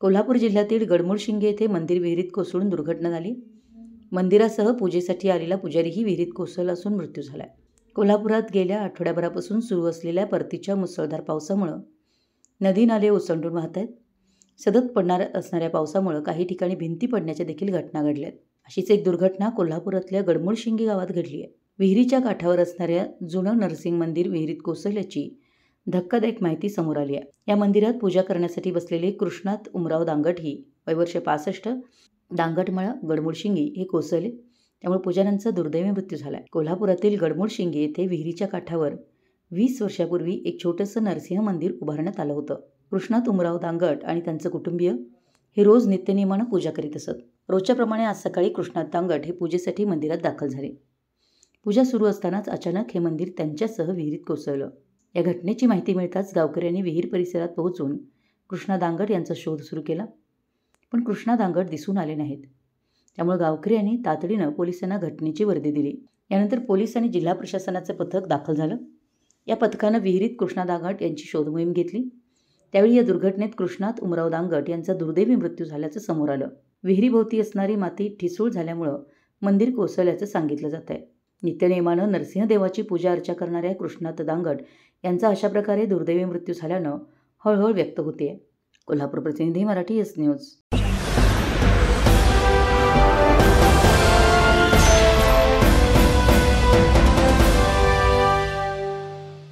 कोल्हापूर जिल्ह्यातील शिंगे येथे मंदिर विहिरीत कोसळून दुर्घटना झाली मंदिरासह पूजेसाठी आलेला पुजारीही विहिरीत कोसळला असून मृत्यू झाला कोल्हापुरात गेल्या आठवड्याभरापासून सुरू असलेल्या परतीच्या मुसळधार पावसामुळं नदी नाले ओसंडून वाहत आहेत सतत पडणार असणाऱ्या पावसामुळं काही ठिकाणी भिंती पडण्याच्या देखील घटना घडल्या आहेत अशीच एक दुर्घटना कोल्हापुरातल्या शिंगे गावात घडली आहे विहिरीच्या काठावर असणाऱ्या जुनं नरसिंग मंदिर विहिरीत कोसळल्याची धक्कादायक माहिती समोर आली आहे या मंदिरात पूजा करण्यासाठी बसलेले कृष्णात उमराव दांगट ही वयवर्ष पासष्ट दांगटमळा गडमुळशिंगी हे कोसळले त्यामुळे पुजाऱ्यांचा दुर्दैवी मृत्यू झाला कोल्हापुरातील गडमुळशिंगी येथे विहिरीच्या काठावर वीस वर्षापूर्वी एक छोटंसं नरसिंह मंदिर उभारण्यात आलं होतं कृष्णात उमराव दांगट आणि त्यांचं कुटुंबीय हे रोज नित्यनियमानं पूजा करीत असत रोजच्याप्रमाणे आज सकाळी कृष्णात दांगट हे पूजेसाठी मंदिरात दाखल झाले पूजा सुरू असतानाच अचानक हे मंदिर त्यांच्यासह विहिरीत कोसळलं या घटनेची माहिती मिळताच गावकऱ्यांनी विहीर परिसरात पोहोचून कृष्णा यांचा शोध सुरू केला पण कृष्णा दांगट दिसून आले नाहीत त्यामुळे गावकऱ्यांनी तातडीनं पोलिसांना घटनेची वर्दी दिली यानंतर पोलीस आणि जिल्हा प्रशासनाचं पथक दाखल झालं या पथकानं विहिरीत कृष्णा दांगट यांची मोहीम घेतली त्यावेळी या दुर्घटनेत कृष्णात उमराव दांगट यांचा दुर्दैवी मृत्यू झाल्याचं समोर आलं विहिरीभोवती असणारी माती ठिसूळ झाल्यामुळं मंदिर कोसळल्याचं सांगितलं जात आहे नित्यनेमानं नरसिंहदेवाची पूजा अर्चा करणाऱ्या कृष्णात दांगड यांचा अशा प्रकारे दुर्दैवी मृत्यू झाल्यानं हळहळ व्यक्त होते कोल्हापूर प्रतिनिधी मराठी एस न्यूज